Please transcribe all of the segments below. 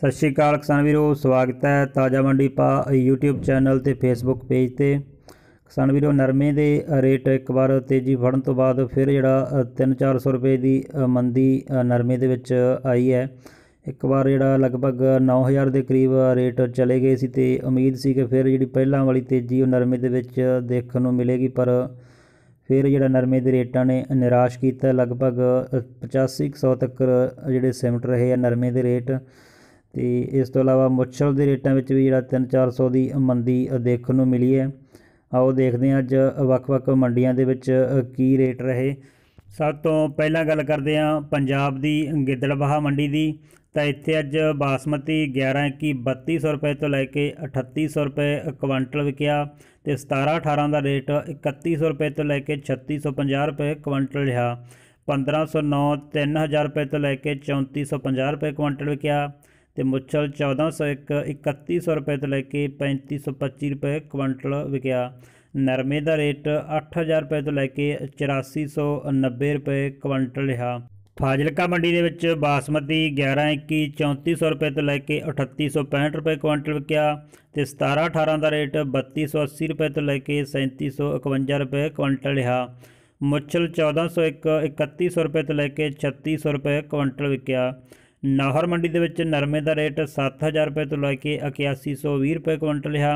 ਸਤਿ ਸ਼੍ਰੀ ਅਕਾਲ ਕਿਸਾਨ ਵੀਰੋ ਸਵਾਗਤ ਹੈ ਤਾਜ਼ਾ ਮੰਡੀ ਪਾ YouTube ਚੈਨਲ ਤੇ Facebook ਪੇਜ ਤੇ ਕਿਸਾਨ ਵੀਰੋ ਨਰਮੇ ਦੇ ਰੇਟ ਇੱਕ ਵਾਰ ਤੇਜ਼ੀ ਫੜਨ ਤੋਂ ਬਾਅਦ ਫਿਰ ਜਿਹੜਾ 3-400 ਰੁਪਏ ਦੀ ਮੰਦੀ ਨਰਮੇ ਦੇ ਵਿੱਚ ਆਈ ਹੈ ਇੱਕ ਵਾਰ ਜਿਹੜਾ ਲਗਭਗ 9000 ਦੇ ਕਰੀਬ ਰੇਟ ਚਲੇ ਗਏ ਸੀ ਤੇ ਉਮੀਦ ਸੀ ਕਿ ਫਿਰ ਜਿਹੜੀ ਪਹਿਲਾਂ ਵਾਲੀ ਤੇਜ਼ੀ ਉਹ ਨਰਮੇ ਦੇ ਵਿੱਚ ਦੇਖਣ ਨੂੰ ਮਿਲੇਗੀ ਪਰ ਫਿਰ ਜਿਹੜਾ ਨਰਮੇ ਦੇ ਰੇਟਾਂ ਨੇ ਨਿਰਾਸ਼ ਕੀਤਾ ਲਗਭਗ 85-100 ਤੱਕ ਜਿਹੜੇ ਸਿਮਟ ਰਹੇ ਆ ਨਰਮੇ ਦੇ ਰੇਟ ਤੇ ਇਸ ਤੋਂ ਇਲਾਵਾ ਮੁੱਛਲ ਦੇ ਰੇਟਾਂ ਵਿੱਚ ਵੀ ਜਿਹੜਾ 3-400 ਦੀ ਮੰਦੀ ਦੇਖਣ ਨੂੰ ਮਿਲੀ ਹੈ ਆਓ ਦੇਖਦੇ ਹਾਂ ਅੱਜ ਵੱਖ-ਵੱਖ ਮੰਡੀਆਂ ਦੇ ਵਿੱਚ ਕੀ ਰੇਟ ਰਹੇ ਸਭ ਤੋਂ ਪਹਿਲਾਂ ਗੱਲ ਕਰਦੇ ਹਾਂ ਪੰਜਾਬ ਦੀ ਗਿੱਦੜਬਾਹਾ ਮੰਡੀ ਦੀ ਤਾਂ ਇੱਥੇ ਅੱਜ ਬਾਸਮਤੀ 11 ਕੀ 3200 ਰੁਪਏ ਤੋਂ ਲੈ ਕੇ 3800 ਰੁਪਏ ਕੁਇੰਟਲ ਵਿਕਿਆ ਤੇ 17 18 ਦਾ ਰੇਟ 3100 ਰੁਪਏ ਤੋਂ ਲੈ ਕੇ 3650 ਰੁਪਏ ਕੁਇੰਟਲ ਰਿਹਾ 1509 3000 ਰੁਪਏ ਤੋਂ ਲੈ ਕੇ 3450 ਰੁਪਏ ਕੁਇੰਟਲ ਵਿਕਿਆ ਤੇ ਮੁੱਛਲ 1401 3100 ਰੁਪਏ ਤੋਂ ਲੈ ਕੇ 3525 ਰੁਪਏ ਕੁਇੰਟਲ ਵਿਕਿਆ ਨਰਮੇ ਦਾ ਰੇਟ 8000 ਰੁਪਏ ਤੋਂ ਲੈ ਕੇ 8490 ਰੁਪਏ ਕੁਇੰਟਲ ਰਿਹਾ ਫਾਜ਼ਿਲਕਾ ਮੰਡੀ ਦੇ ਵਿੱਚ ਬਾਸਮਤੀ 1121 3400 ਰੁਪਏ ਤੋਂ ਲੈ ਕੇ 3865 ਰੁਪਏ ਕੁਇੰਟਲ ਵਿਕਿਆ ਤੇ 1718 ਦਾ ਰੇਟ 3280 ਰੁਪਏ ਤੋਂ ਲੈ ਕੇ 3751 ਰੁਪਏ ਕੁਇੰਟਲ ਰਿਹਾ ਮੁੱਛਲ 1401 3100 ਰੁਪਏ ਤੋਂ ਲੈ ਕੇ 3600 ਰੁਪਏ ਕੁਇੰਟਲ ਵਿਕਿਆ ਨਾਹਰ ਮੰਡੀ ਦੇ ਵਿੱਚ ਨਰਮੇ ਦਾ ਰੇਟ 7000 ਰੁਪਏ ਤੋਂ ਲੈ ਕੇ 8120 ਰੁਪਏ ਕੁਇੰਟਲ ਹੈ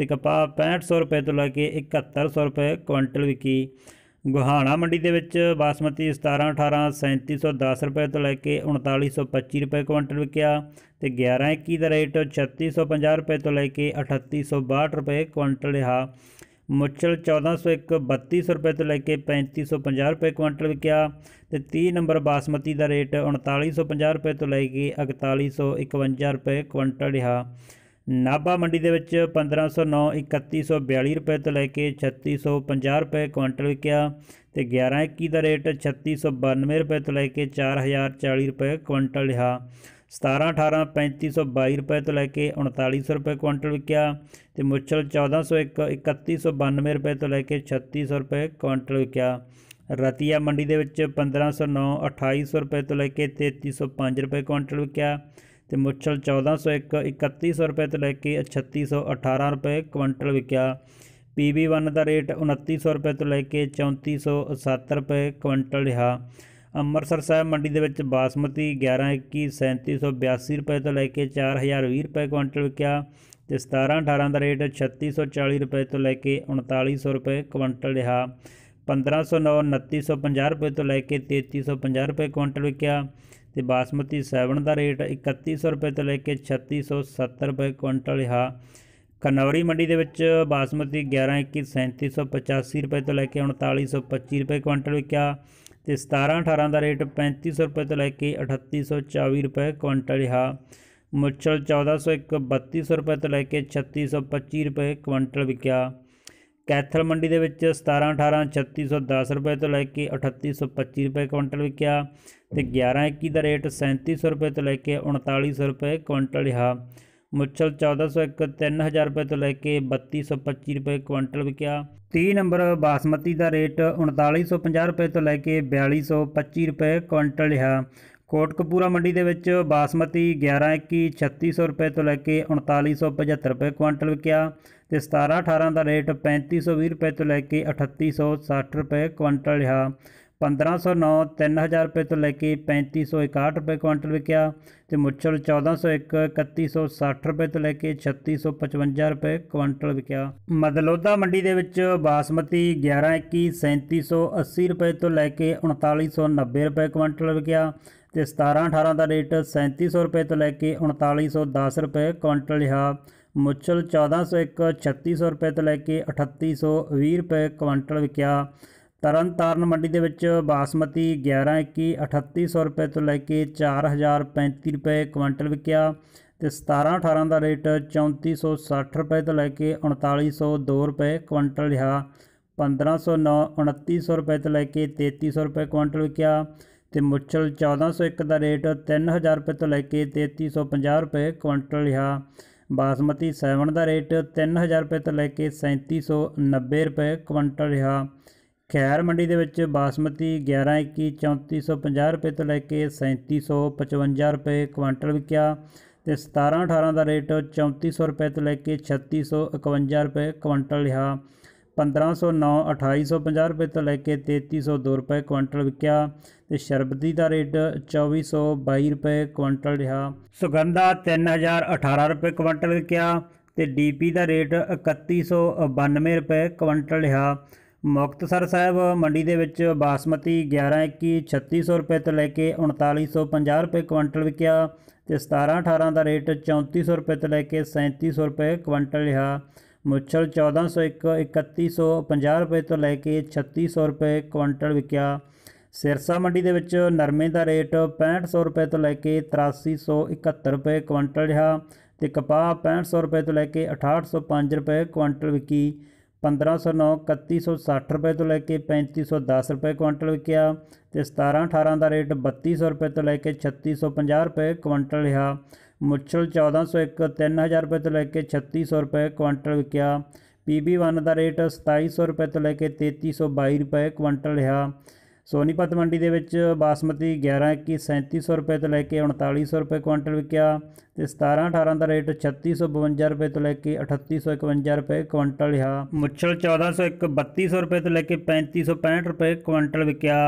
ਤੇ ਕਪਾਹ 6500 ਰੁਪਏ ਤੋਂ ਲੈ ਕੇ 7100 ਰੁਪਏ ਕੁਇੰਟਲ ਵਿਕੀ ਗੁਹਾਣਾ ਮੰਡੀ ਦੇ ਵਿੱਚ ਬਾਸਮਤੀ 17 18 3710 ਰੁਪਏ ਤੋਂ ਲੈ ਕੇ 3925 ਰੁਪਏ ਕੁਇੰਟਲ ਵਿਕਿਆ ਤੇ 11 21 ਦਾ ਰੇਟ 3650 ਰੁਪਏ ਤੋਂ ਲੈ ਕੇ 3862 ਰੁਪਏ ਕੁਇੰਟਲ ਰਿਹਾ ਮੁੱਛਲ 1401 3200 ਰੁਪਏ ਤੋਂ ਲੈ ਕੇ 3550 ਰੁਪਏ ਕੁਇੰਟਲ ਵਿਕਿਆ ਤੇ 30 ਨੰਬਰ ਬਾਸਮਤੀ ਦਾ ਰੇਟ 3950 ਰੁਪਏ ਤੋਂ ਲੈ ਕੇ 4151 ਰੁਪਏ ਕੁਇੰਟਲ ਰਿਹਾ ਨਾਭਾ ਮੰਡੀ ਦੇ ਵਿੱਚ 1509 3142 ਰੁਪਏ ਤੋਂ ਲੈ ਕੇ 3650 ਰੁਪਏ ਕੁਇੰਟਲ ਵਿਕਿਆ ਤੇ 1121 ਦਾ ਰੇਟ 3692 ਰੁਪਏ ਤੋਂ ਲੈ ਕੇ 4040 ਰੁਪਏ ਕੁਇੰਟਲ ਰਿਹਾ 17 18 3522 ਰੁਪਏ ਤੋਂ ਲੈ ਕੇ 3900 ਰੁਪਏ ਕੁਇੰਟਲ ਵਿਕਿਆ ਤੇ ਮੁੱਛਲ 1401 3192 ਰੁਪਏ ਤੋਂ ਲੈ ਕੇ 3600 ਰੁਪਏ ਕੁਇੰਟਲ ਵਿਕਿਆ ਰਤੀਆ ਮੰਡੀ ਦੇ ਵਿੱਚ 1509 2800 ਰੁਪਏ ਤੋਂ ਲੈ ਕੇ 3305 ਰੁਪਏ ਕੁਇੰਟਲ ਵਿਕਿਆ ਤੇ ਮੁੱਛਲ 1401 3100 ਰੁਪਏ ਤੋਂ ਲੈ ਕੇ 3618 ਰੁਪਏ ਕੁਇੰਟਲ ਵਿਕਿਆ PB1 ਦਾ ਰੇਟ 2900 ਰੁਪਏ ਤੋਂ ਲੈ ਕੇ 3470 ਰੁਪਏ ਕੁਇੰਟਲ ਰਿਹਾ ਅੰਮ੍ਰਿਤਸਰ ਸਾਹਿਬ ਮੰਡੀ ਦੇ ਵਿੱਚ ਬਾਸਮਤੀ 1121 3782 ਰੁਪਏ ਤੋਂ ਲੈ ਕੇ 4020 ਰੁਪਏ ਕੁਇੰਟਲ ਵਿਕਿਆ ਤੇ 17 18 ਦਾ ਰੇਟ 3640 ਰੁਪਏ ਤੋਂ ਲੈ ਕੇ 3900 ਰੁਪਏ ਕੁਇੰਟਲ ਰਿਹਾ 1509 2950 ਰੁਪਏ ਤੋਂ ਲੈ ਕੇ 3350 ਰੁਪਏ ਕੁਇੰਟਲ ਵਿਕਿਆ ਤੇ ਬਾਸਮਤੀ 7 ਦਾ ਰੇਟ 3100 ਰੁਪਏ ਤੋਂ ਲੈ ਕੇ 3670 ਰੁਪਏ ਕੁਇੰਟਲ ਰਿਹਾ ਕਨੌਰੀ ਮੰਡੀ ਦੇ ਵਿੱਚ ਬਾਸਮਤੀ 11 21 3785 ਰੁਪਏ ਤੋਂ ਲੈ ਕੇ 3925 ਰੁਪਏ ਕੁਇੰਟਲ ਵਿਕਿਆ ਤੇ 17 18 ਦਾ ਰੇਟ 3500 ਰੁਪਏ ਤੋਂ ਲੈ ਕੇ 3824 ਰੁਪਏ ਕੁਇੰਟਲ ਰਿਹਾ ਮੁੱਛਲ 1401 3200 ਰੁਪਏ ਤੋਂ ਲੈ ਕੇ 3625 ਰੁਪਏ ਕੁਇੰਟਲ ਵਿਕਿਆ ਕੈਥਲ ਮੰਡੀ ਦੇ ਵਿੱਚ 17 18 3610 ਰੁਪਏ ਤੋਂ ਲੈ ਕੇ 3825 ਰੁਪਏ ਕੁਇੰਟਲ ਵਿਕਿਆ ਤੇ 11 21 ਦਾ ਰੇਟ 3700 ਰੁਪਏ ਤੋਂ ਲੈ ਕੇ 3900 ਰੁਪਏ ਕੁਇੰਟਲ ਰਿਹਾ ਮੁੱਛਲ 1401 3000 ਰੁਪਏ ਤੋਂ ਲੈ ਕੇ 3225 ਰੁਪਏ ਕੁਇੰਟਲ ਵਿਕਿਆ 30 ਨੰਬਰ ਬਾਸਮਤੀ ਦਾ ਰੇਟ 3950 ਰੁਪਏ ਤੋਂ ਲੈ ਕੇ 4225 ਰੁਪਏ ਕੁਇੰਟਲ ਰਿਹਾ ਕੋਟਕਪੂਰਾ ਮੰਡੀ ਦੇ ਵਿੱਚ ਬਾਸਮਤੀ 1121 3600 ਰੁਪਏ ਤੋਂ ਲੈ ਕੇ 3975 ਰੁਪਏ ਕੁਇੰਟਲ ਵਿਕਿਆ ਤੇ 17 18 ਦਾ ਰੇਟ 3520 ਰੁਪਏ ਤੋਂ ਲੈ ਕੇ 3860 ਰੁਪਏ ਕੁਇੰਟਲ ਰਿਹਾ 1509 3000 ਰੁਪਏ ਤੋਂ ਲੈ ਕੇ 3561 ਰੁਪਏ ਕੁਇੰਟਲ ਵਿਕਿਆ ਤੇ ਮੁੱਛਲ 1401 3160 ਰੁਪਏ ਤੋਂ ਲੈ ਕੇ 3655 ਰੁਪਏ ਕੁਇੰਟਲ ਵਿਕਿਆ ਮਦਲੋਦਾ ਮੰਡੀ ਦੇ ਵਿੱਚ ਬਾਸਮਤੀ 1121 3780 ਰੁਪਏ ਤੋਂ ਲੈ ਕੇ 3990 ਰੁਪਏ ਕੁਇੰਟਲ ਵਿਕਿਆ ਤੇ 17 18 ਦਾ ਰੇਟ 3700 ਰੁਪਏ ਤੋਂ ਲੈ ਕੇ 3910 ਰੁਪਏ ਕੁਇੰਟਲ ਰਿਹਾ ਮੁੱਛਲ 1401 3600 ਰੁਪਏ ਤੋਂ ਲੈ ਕੇ 3820 ਰੁਪਏ ਕੁਇੰਟਲ ਵਿਕਿਆ ਤਰਨਤਾਰਨ ਮੰਡੀ ਦੇ ਵਿੱਚ ਬਾਸਮਤੀ 11 21 3800 ਰੁਪਏ ਤੋਂ ਲੈ ਕੇ 4035 ਰੁਪਏ ਕੁਇੰਟਲ ਵਿਕਿਆ ਤੇ 17 18 ਦਾ ਰੇਟ 3460 ਰੁਪਏ ਤੋਂ ਲੈ ਕੇ 3902 ਰੁਪਏ ਕੁਇੰਟਲ ਰਿਹਾ 1509 2900 ਰੁਪਏ ਤੋਂ ਲੈ ਕੇ 3300 ਰੁਪਏ ਕੁਇੰਟਲ ਵਿਕਿਆ ਤੇ ਮੁੱਚਲ 1401 ਦਾ ਰੇਟ 3000 ਰੁਪਏ ਤੋਂ ਲੈ ਕੇ 3350 ਰੁਪਏ ਕੁਇੰਟਲ ਰਿਹਾ ਬਾਸਮਤੀ 7 ਦਾ ਰੇਟ 3000 ਰੁਪਏ ਤੋਂ ਲੈ ਕੇ 3790 ਰੁਪਏ ਕੁਇੰਟਲ ਰਿਹਾ ਖੈਰ ਮੰਡੀ ਦੇ ਵਿੱਚ ਬਾਸਮਤੀ 1121 3450 ਰੁਪਏ ਤੋਂ ਲੈ ਕੇ 3755 ਰੁਪਏ ਕੁਇੰਟਲ ਵਿਕਿਆ ਤੇ 17 18 ਦਾ ਰੇਟ 3400 ਰੁਪਏ ਤੋਂ ਲੈ ਕੇ 3651 ਰੁਪਏ ਕੁਇੰਟਲ ਰਿਹਾ 1509 2850 ਰੁਪਏ ਤੋਂ ਲੈ ਕੇ 3302 ਰੁਪਏ ਕੁਇੰਟਲ ਵਿਕਿਆ ਤੇ ਸ਼ਰਬਤੀ ਦਾ ਰੇਟ 2422 ਰੁਪਏ ਕੁਇੰਟਲ ਰਿਹਾ ਸੁਗੰਧਾ 3018 ਰੁਪਏ ਕੁਇੰਟਲ ਵਿਕਿਆ ਤੇ ਡੀਪੀ ਦਾ ਰੇਟ 3192 ਰੁਪਏ ਕੁਇੰਟਲ ਰਿਹਾ ਮੁਕਤਸਰ ਸਾਹਿਬ ਮੰਡੀ ਦੇ ਵਿੱਚ ਬਾਸਮਤੀ 1121 3600 ਰੁਪਏ ਤੋਂ ਲੈ ਕੇ 3950 ਰੁਪਏ ਕੁਇੰਟਲ ਵਿਕਿਆ ਤੇ 17 18 ਦਾ ਰੇਟ 3400 ਰੁਪਏ ਤੋਂ ਲੈ ਕੇ 3700 ਰੁਪਏ ਕੁਇੰਟਲ ਰਿਹਾ ਮੁੱਛਲ 1401 3150 ਰੁਪਏ ਤੋਂ ਲੈ ਕੇ 3600 ਰੁਪਏ ਕੁਇੰਟਲ ਵਿਕਿਆ ਸਿਰਸਾ ਮੰਡੀ ਦੇ ਵਿੱਚ ਨਰਮੇ ਦਾ ਰੇਟ 6500 ਰੁਪਏ ਤੋਂ ਲੈ ਕੇ 8371 ਰੁਪਏ ਕੁਇੰਟਲ ਰਿਹਾ ਤੇ ਕਪਾਹ 6500 ਰੁਪਏ ਤੋਂ ਲੈ ਕੇ 6805 ਰੁਪਏ ਕੁਇੰਟਲ ਵਿਕੀ 1509 3160 ਰੁਪਏ ਤੋਂ ਲੈ ਕੇ 3510 ਰੁਪਏ ਕੁਇੰਟਲ ਵਿਕਿਆ ਤੇ 17 18 ਦਾ ਰੇਟ 3200 ਰੁਪਏ ਤੋਂ ਲੈ ਕੇ 3650 ਰੁਪਏ ਕੁਇੰਟਲ ਰਿਹਾ ਮੁੱਛਲ 1401 3000 ਰੁਪਏ ਤੋਂ ਲੈ ਕੇ 3600 ਰੁਪਏ ਕੁਇੰਟਲ ਵਿਕਿਆ PB1 ਦਾ ਰੇਟ 2700 ਰੁਪਏ ਤੋਂ ਲੈ ਕੇ 3322 ਰੁਪਏ ਕੁਇੰਟਲ ਰਿਹਾ ਸੋਨੀਪਤ ਮੰਡੀ ਦੇ ਵਿੱਚ ਬਾਸਮਤੀ 11 3700 ਰੁਪਏ ਤੋਂ ਲੈ ਕੇ 3900 ਰੁਪਏ ਕੁਇੰਟਲ ਵਿਕਿਆ ਤੇ 17 18 ਦਾ ਰੇਟ 3652 ਰੁਪਏ ਤੋਂ ਲੈ ਕੇ 3851 ਰੁਪਏ ਕੁਇੰਟਲ ਰਿਹਾ ਮੁੱਛਲ 1401 3200 ਰੁਪਏ ਤੋਂ ਲੈ ਕੇ 3565 ਰੁਪਏ ਕੁਇੰਟਲ ਵਿਕਿਆ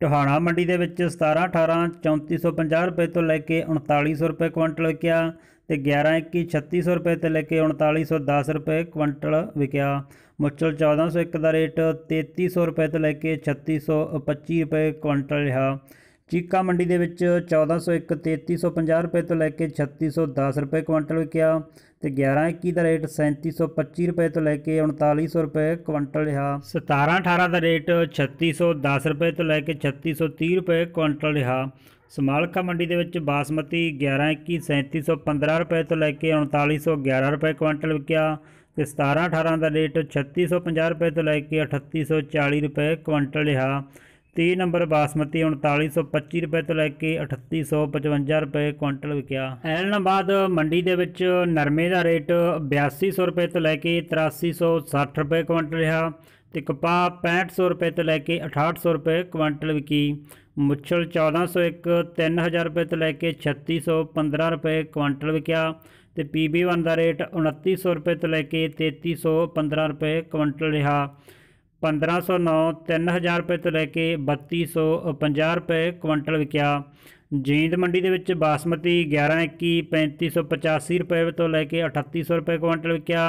ਟਹਾਣਾ ਮੰਡੀ ਦੇ ਵਿੱਚ 17 18 3450 ਰੁਪਏ ਤੋਂ ਲੈ ਕੇ 3900 ਰੁਪਏ ਕੁਇੰਟਲ ਵਿਕਿਆ ਤੇ 11 21 3600 ਰੁਪਏ ਤੋਂ ਲੈ ਕੇ 3910 ਰੁਪਏ ਕੁਇੰਟਲ ਵਿਕਿਆ ਮੁੱਚਲ 1401 ਦਾ ਰੇਟ 3300 ਰੁਪਏ ਤੋਂ ਲੈ ਕੇ 3625 ਰੁਪਏ ਕੁਇੰਟਲ ਰਿਹਾ ਚੀਕਾ ਮੰਡੀ ਦੇ ਵਿੱਚ 1401 3350 ਰੁਪਏ ਤੋਂ ਲੈ ਕੇ 3610 ਰੁਪਏ ਕੁਇੰਟਲ ਵਿਕਿਆ ਤੇ 1121 ਦਾ ਰੇਟ 3725 ਰੁਪਏ ਤੋਂ ਲੈ ਕੇ 3900 ਰੁਪਏ ਕੁਇੰਟਲ ਰਿਹਾ 1718 ਦਾ ਰੇਟ 3610 ਰੁਪਏ ਤੋਂ ਲੈ ਕੇ 3630 ਰੁਪਏ ਕੁਇੰਟਲ ਰਿਹਾ ਸਮਾਲਕਾ ਮੰਡੀ ਦੇ ਵਿੱਚ ਬਾਸਮਤੀ 1121 3715 ਰੁਪਏ ਤੋਂ ਲੈ ਕੇ 3911 ਰੁਪਏ ਕੁਇੰਟਲ ਵਿਕਿਆ ਤੇ 1718 ਦਾ ਰੇਟ 3650 ਰੁਪਏ ਤੋਂ ਲੈ ਕੇ 3840 ਰੁਪਏ ਕੁਇੰਟਲ ਰਿਹਾ 30 ਨੰਬਰ ਬਾਸਮਤੀ 3925 ਰੁਪਏ ਤੋਂ ਲੈ ਕੇ 3855 ਰੁਪਏ ਕੁਇੰਟਲ ਵਿਕਿਆ ਐਲਨਬਾਦ ਮੰਡੀ ਦੇ ਵਿੱਚ ਨਰਮੇ ਦਾ ਰੇਟ 8200 ਰੁਪਏ ਤੋਂ ਲੈ ਕੇ 8360 ਰੁਪਏ ਕੁਇੰਟਲ ਰਿਹਾ ਤੇ ਕਪਾਹ 6500 ਰੁਪਏ ਤੋਂ ਲੈ ਕੇ 6800 ਰੁਪਏ ਕੁਇੰਟਲ ਵਿਕੀ ਮੁੱਛਲ 1401 3000 ਰੁਪਏ ਤੋਂ ਲੈ ਕੇ 3615 ਰੁਪਏ ਕੁਇੰਟਲ ਵਿਕਿਆ ਤੇ ਪੀਬੀ1 ਦਾ ਰੇਟ 2900 ਰੁਪਏ ਤੋਂ ਲੈ ਕੇ 3315 ਰੁਪਏ ਕੁਇੰਟਲ ਰਿਹਾ 1509 3000 ਰੁਪਏ ਤੋਂ ਲੈ ਕੇ 3250 ਰੁਪਏ ਕੁਇੰਟਲ ਵਿਕਿਆ ਜੀਂਦ ਮੰਡੀ ਦੇ ਵਿੱਚ ਬਾਸਮਤੀ 1121 3585 ਰੁਪਏ ਤੋਂ ਲੈ ਕੇ 3800 ਰੁਪਏ ਕੁਇੰਟਲ ਵਿਕਿਆ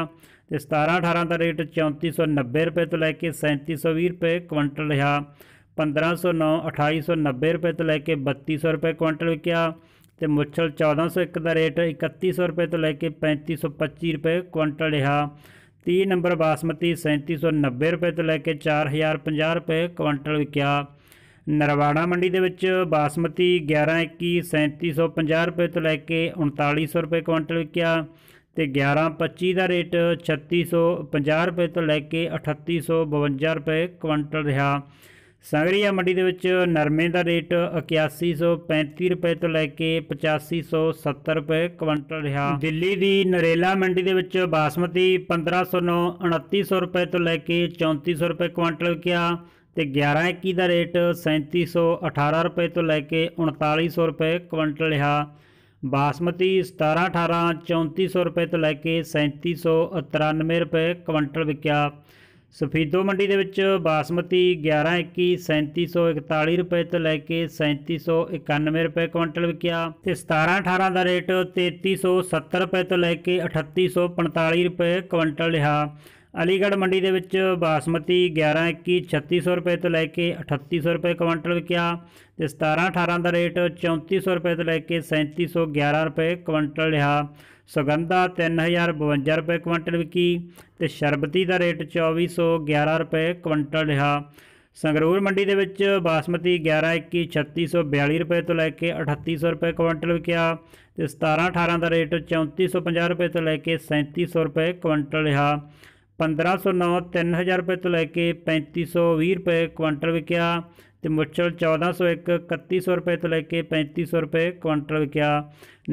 ਤੇ 17 18 ਦਾ ਰੇਟ 3490 ਰੁਪਏ ਤੋਂ ਲੈ ਕੇ 3720 ਰੁਪਏ ਕੁਇੰਟਲ ਰਿਹਾ 1509 2890 ਰੁਪਏ ਤੋਂ ਲੈ ਕੇ 3200 ਰੁਪਏ ਕੁਇੰਟਲ ਵਿਕਿਆ ਤੇ ਮੁੱਛਲ 1401 ਦਾ ਰੇਟ 3100 ਰੁਪਏ ਤੋਂ ਲੈ ਕੇ 3525 ਰੁਪਏ ਕੁਇੰਟਲ ਰਿਹਾ 30 ਨੰਬਰ ਬਾਸਮਤੀ 3790 ਰੁਪਏ ਤੋਂ ਲੈ ਕੇ 4050 ਰੁਪਏ ਕੁਇੰਟਲ ਵਿਕਿਆ ਨਰਵਾੜਾ ਮੰਡੀ ਦੇ ਵਿੱਚ ਬਾਸਮਤੀ 1121 3750 ਰੁਪਏ ਤੋਂ ਲੈ ਕੇ 3900 ਰੁਪਏ ਕੁਇੰਟਲ ਵਿਕਿਆ ਤੇ 1125 ਦਾ ਰੇਟ 3650 ਰੁਪਏ ਤੋਂ ਲੈ ਕੇ 3852 ਰੁਪਏ ਕੁਇੰਟਲ ਰਿਹਾ ਸੰਗਰੀਆ ਮੰਡੀ ਦੇ ਵਿੱਚ ਨਰਮੇ ਦਾ ਰੇਟ 8135 ਰੁਪਏ ਤੋਂ ਲੈ ਕੇ 8570 ਰੁਪਏ ਕੁਇੰਟਲ ਰਿਹਾ ਦਿੱਲੀ ਦੀ ਨਰੇਲਾ ਮੰਡੀ ਦੇ ਵਿੱਚ ਬਾਸਮਤੀ 1509 2900 ਰੁਪਏ ਤੋਂ ਲੈ ਕੇ 3400 ਰੁਪਏ ਕੁਇੰਟਲ ਕਿਹਾ ਤੇ 1121 ਦਾ ਰੇਟ 3718 ਰੁਪਏ ਤੋਂ ਲੈ ਕੇ 3900 ਰੁਪਏ ਕੁਇੰਟਲ ਰਿਹਾ ਬਾਸਮਤੀ 1718 3400 ਰੁਪਏ ਤੋਂ ਲੈ ਕੇ 3793 ਰੁਪਏ ਕੁਇੰਟਲ ਵਿਕਿਆ ਸਫੀਦੋ ਮੰਡੀ ਦੇ ਵਿੱਚ ਬਾਸਮਤੀ 1121 3741 ਰੁਪਏ ਤੋਂ ਲੈ ਕੇ 3791 ਰੁਪਏ ਕੁਇੰਟਲ ਵਿਕਿਆ ਤੇ 17 18 ਦਾ ਰੇਟ 3370 ਰੁਪਏ ਤੋਂ ਲੈ ਕੇ 3845 ਰੁਪਏ ਕੁਇੰਟਲ ਰਿਹਾ ਅਲੀਗੜ ਮੰਡੀ ਦੇ ਵਿੱਚ ਬਾਸਮਤੀ 1121 3600 ਰੁਪਏ ਤੋਂ ਲੈ ਕੇ 3800 ਰੁਪਏ ਕੁਇੰਟਲ ਵਿਕਿਆ ਤੇ 17 18 ਦਾ ਰੇਟ 3400 ਰੁਪਏ ਤੋਂ ਲੈ ਕੇ 3711 ਰੁਪਏ ਕੁਇੰਟਲ ਰਿਹਾ ਸੁਗੰਧਾ 3052 ਰੁਪਏ ਕੁਇੰਟਲ ਵਿਕੀ ਤੇ ਸ਼ਰਬਤੀ ਦਾ ਰੇਟ 2411 ਰੁਪਏ ਕੁਇੰਟਲ ਰਿਹਾ ਸੰਗਰੂਰ ਮੰਡੀ ਦੇ ਵਿੱਚ ਬਾਸਮਤੀ 1121 3642 ਰੁਪਏ ਤੋਂ ਲੈ ਕੇ 3800 ਰੁਪਏ ਕੁਇੰਟਲ ਵਿਕਿਆ ਤੇ 17 18 ਦਾ ਰੇਟ 3450 ਰੁਪਏ ਤੋਂ ਲੈ ਕੇ 3700 ਰੁਪਏ ਕੁਇੰਟਲ ਰਿਹਾ 1509 3000 ਰੁਪਏ ਤੋਂ ਲੈ ਕੇ 3520 ਰੁਪਏ ਕੁਇੰਟਲ ਵਿਕਿਆ ਤੇ ਮੁੱਚਲ 1401 3100 ਰੁਪਏ ਤੋਂ ਲੈ ਕੇ 3500 ਰੁਪਏ ਕੁਇੰਟਲ ਵਿਕਿਆ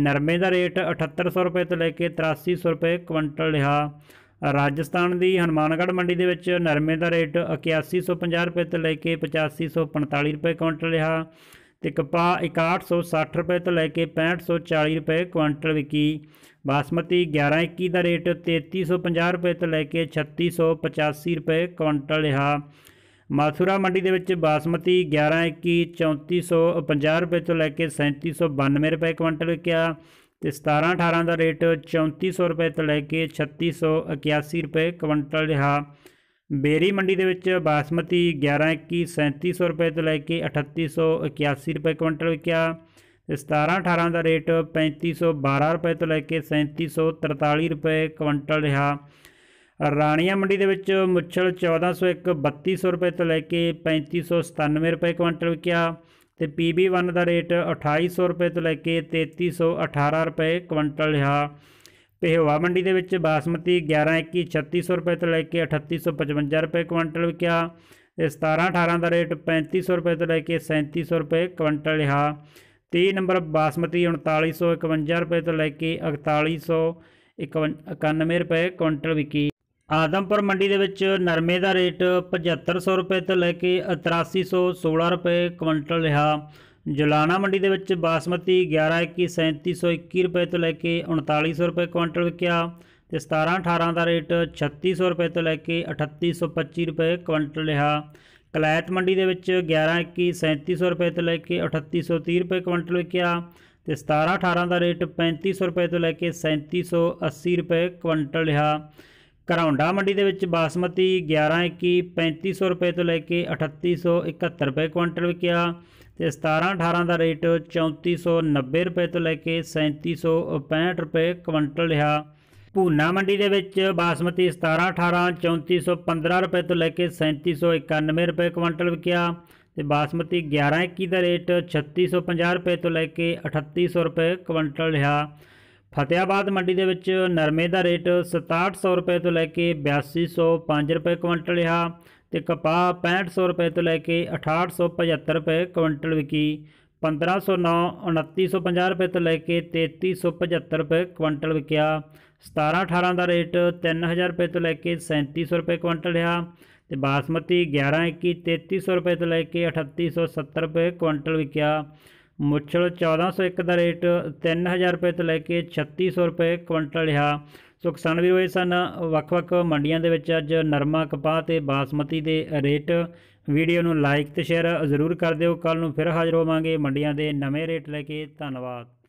ਨਰਮੇ ਦਾ ਰੇਟ 7800 ਰੁਪਏ ਤੋਂ ਲੈ ਕੇ 8300 ਰੁਪਏ ਕੁਇੰਟਲ ਰਿਹਾ ਰਾਜਸਥਾਨ ਦੀ ਹਨੂਮਾਨਗੜ੍ਹ ਮੰਡੀ ਦੇ ਵਿੱਚ ਨਰਮੇ ਦਾ ਰੇਟ 8150 ਰੁਪਏ ਤੋਂ ਲੈ ਕੇ 8545 ਰੁਪਏ ਕੁਇੰਟਲ ਰਿਹਾ ਤੇ ਕਪਾਹ 6160 ਰੁਪਏ ਤੋਂ ਲੈ ਕੇ 6540 ਰੁਪਏ ਕੁਇੰਟਲ ਵਿਕੀ ਬਾਸਮਤੀ 1121 ਦਾ ਰੇਟ 3350 ਰੁਪਏ ਤੋਂ ਲੈ ਕੇ 3685 ਰੁਪਏ ਕੁਇੰਟਲ ਰਿਹਾ ਮਾਥੂਰਾ ਮੰਡੀ ਦੇ ਵਿੱਚ ਬਾਸਮਤੀ 1121 3450 ਰੁਪਏ ਤੋਂ ਲੈ ਕੇ 3792 ਰੁਪਏ ਕੁਇੰਟਲ ਵਿਕਿਆ ਤੇ 17 18 ਦਾ ਰੇਟ 3400 ਰੁਪਏ ਤੋਂ ਲੈ ਕੇ 3681 ਰੁਪਏ ਕੁਇੰਟਲ ਰਿਹਾ ਬੇਰੀ ਮੰਡੀ ਦੇ ਵਿੱਚ ਬਾਸਮਤੀ 1121 3700 ਰੁਪਏ ਤੋਂ ਲੈ ਕੇ 3881 ਰੁਪਏ ਕੁਇੰਟਲ ਵਿਕਿਆ ਤੇ 17 18 ਦਾ ਰੇਟ 3512 ਰੁਪਏ ਤੋਂ ਲੈ ਕੇ 3743 ਰੁਪਏ ਕੁਇੰਟਲ ਰਿਹਾ ਰਾਣੀਆਂ ਮੰਡੀ ਦੇ ਵਿੱਚ ਮੁੱਛਲ 1401 3200 ਰੁਪਏ ਤੋਂ ਲੈ ਕੇ 3597 ਰੁਪਏ ਕੁਇੰਟਲ ਵਿਕਿਆ ਤੇ PB1 ਦਾ ਰੇਟ 2800 ਰੁਪਏ ਤੋਂ ਲੈ ਕੇ 3318 ਰੁਪਏ ਕੁਇੰਟਲ ਰਿਹਾ ਪਹਿਵਾ ਮੰਡੀ ਦੇ ਵਿੱਚ ਬਾਸਮਤੀ 1121 3600 ਰੁਪਏ ਤੋਂ ਲੈ ਕੇ 3855 ਰੁਪਏ ਕੁਇੰਟਲ ਵਿਕਿਆ ਤੇ 17 18 ਦਾ ਰੇਟ 3500 ਰੁਪਏ ਤੋਂ ਲੈ ਕੇ 3700 ਰੁਪਏ ਕੁਇੰਟਲ ਰਿਹਾ 30 ਨੰਬਰ ਬਾਸਮਤੀ 3951 ਰੁਪਏ ਤੋਂ ਲੈ ਕੇ 4191 ਰੁਪਏ ਕੁਇੰਟਲ ਵਿਕੀ ਆਦਮਪੁਰ ਮੰਡੀ ਦੇ ਵਿੱਚ ਨਰਮੇ ਦਾ ਰੇਟ 7500 ਰੁਪਏ ਤੋਂ ਲੈ ਕੇ 8316 ਰੁਪਏ ਕੁਇੰਟਲ ਰਿਹਾ ਜੁਲਾਣਾ ਮੰਡੀ ਦੇ ਵਿੱਚ ਬਾਸਮਤੀ 1121 3721 ਰੁਪਏ ਤੋਂ ਲੈ ਕੇ 3900 ਰੁਪਏ ਕੁਇੰਟਲ ਵਿਕਿਆ ਤੇ 17 18 ਦਾ ਰੇਟ 3600 ਰੁਪਏ ਤੋਂ ਲੈ ਕੇ 3825 ਰੁਪਏ ਕੁਇੰਟਲ ਰਿਹਾ ਕਲੈਟ ਮੰਡੀ ਦੇ ਵਿੱਚ 1121 3700 ਰੁਪਏ ਤੋਂ ਲੈ ਕੇ 3830 ਰੁਪਏ ਕੁਇੰਟਲ ਵਿਕਿਆ ਤੇ 17 18 ਦਾ ਰੇਟ 3500 ਰੁਪਏ ਤੋਂ ਲੈ ਕੇ 3780 ਰੁਪਏ ਕੁਇੰਟਲ ਰਿਹਾ ਘਰੌਂਡਾ ਮੰਡੀ ਦੇ ਵਿੱਚ ਬਾਸਮਤੀ 1121 3500 ਰੁਪਏ ਤੋਂ ਲੈ ਕੇ 3871 ਰੁਪਏ ਕੁਇੰਟਲ ਵਿਕਿਆ ਤੇ 17 18 ਦਾ ਰੇਟ 3490 ਰੁਪਏ ਤੋਂ ਲੈ ਕੇ 3765 ਰੁਪਏ ਕੁਇੰਟਲ ਰਿਹਾ ਭੂਨਾ ਮੰਡੀ ਦੇ ਵਿੱਚ ਬਾਸਮਤੀ 17 18 3415 ਰੁਪਏ ਤੋਂ ਲੈ ਕੇ 3791 ਰੁਪਏ ਕੁਇੰਟਲ ਵਿਕਿਆ ਤੇ ਬਾਸਮਤੀ 11 21 ਦਾ ਰੇਟ 3650 ਰੁਪਏ ਤੋਂ ਲੈ ਕੇ 3800 ਰੁਪਏ ਕੁਇੰਟਲ ਰਿਹਾ ਫਤਿਆਬਾਦ ਮੰਡੀ ਦੇ ਵਿੱਚ ਨਰਮੇ ਦਾ ਰੇਟ 6700 ਰੁਪਏ ਤੋਂ ਲੈ ਕੇ 8205 ਰੁਪਏ ਕੁਇੰਟਲ ਰਿਹਾ ਤੇ ਕਪਾਹ 6500 ਰੁਪਏ ਤੋਂ ਲੈ ਕੇ 6875 ਰੁਪਏ ਕੁਇੰਟਲ ਵਿਕੀ 1509 2950 ਰੁਪਏ ਤੋਂ ਲੈ ਕੇ 3375 ਰੁਪਏ ਕੁਇੰਟਲ ਵਿਕਿਆ 17 18 ਦਾ ਰੇਟ 3000 ਰੁਪਏ ਤੋਂ ਲੈ ਕੇ 3700 ਰੁਪਏ ਕੁਇੰਟਲ ਰਿਹਾ ਤੇ ਬਾਸਮਤੀ 11 21 3300 ਰੁਪਏ ਤੋਂ ਲੈ ਕੇ 3870 ਰੁਪਏ ਕੁਇੰਟਲ ਵਿਕਿਆ ਮੁੱਛਲ 1401 ਦਾ ਰੇਟ 3000 ਰੁਪਏ ਤੋਂ ਲੈ ਕੇ 3600 ਰੁਪਏ ਕੁਇੰਟਲ ਰਿਹਾ ਸੋ ਕਿਸਾਨ ਵੀਰੋ ਇਹ ਸਨ ਵੱਖ-ਵੱਖ ਮੰਡੀਆਂ ਦੇ ਵਿੱਚ ਅੱਜ ਨਰਮਾ ਕਪਾਹ ਤੇ ਬਾਸਮਤੀ ਦੇ ਰੇਟ ਵੀਡੀਓ ਨੂੰ ਲਾਈਕ ਤੇ ਸ਼ੇਅਰ ਜ਼ਰੂਰ ਕਰ ਦਿਓ ਕੱਲ ਨੂੰ ਫਿਰ ਹਾਜ਼ਰ ਹੋਵਾਂਗੇ ਮੰਡੀਆਂ ਦੇ ਨਵੇਂ ਰੇਟ ਲੈ ਕੇ ਧੰਨਵਾਦ